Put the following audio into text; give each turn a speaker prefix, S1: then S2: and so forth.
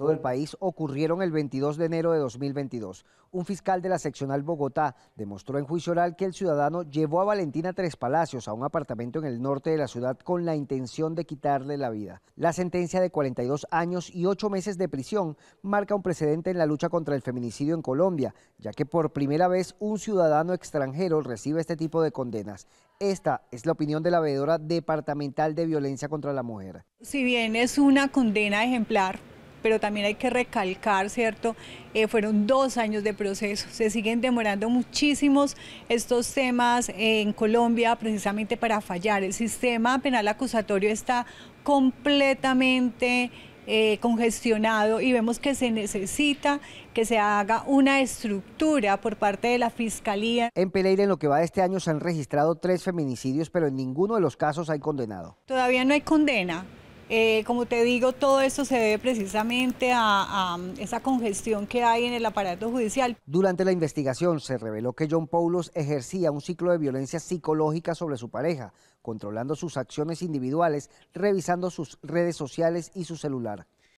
S1: todo el país ocurrieron el 22 de enero de 2022. Un fiscal de la seccional Bogotá demostró en juicio oral que el ciudadano llevó a Valentina Tres Palacios a un apartamento en el norte de la ciudad con la intención de quitarle la vida. La sentencia de 42 años y 8 meses de prisión marca un precedente en la lucha contra el feminicidio en Colombia, ya que por primera vez un ciudadano extranjero recibe este tipo de condenas. Esta es la opinión de la veedora departamental de violencia contra la mujer.
S2: Si bien es una condena ejemplar, pero también hay que recalcar, ¿cierto? Eh, fueron dos años de proceso. Se siguen demorando muchísimos estos temas en Colombia precisamente para fallar. El sistema penal acusatorio está completamente... Eh, congestionado y vemos que se necesita que se haga una estructura por parte de la Fiscalía.
S1: En Pereira, en lo que va de este año, se han registrado tres feminicidios, pero en ninguno de los casos hay condenado.
S2: Todavía no hay condena, eh, como te digo, todo esto se debe precisamente a, a, mm, esa congestión que hay en el aparato judicial.
S1: Durante la investigación se reveló que John Paulos ejercía un ciclo de violencia psicológica sobre su pareja, controlando sus acciones individuales, revisando sus redes sociales y su celular.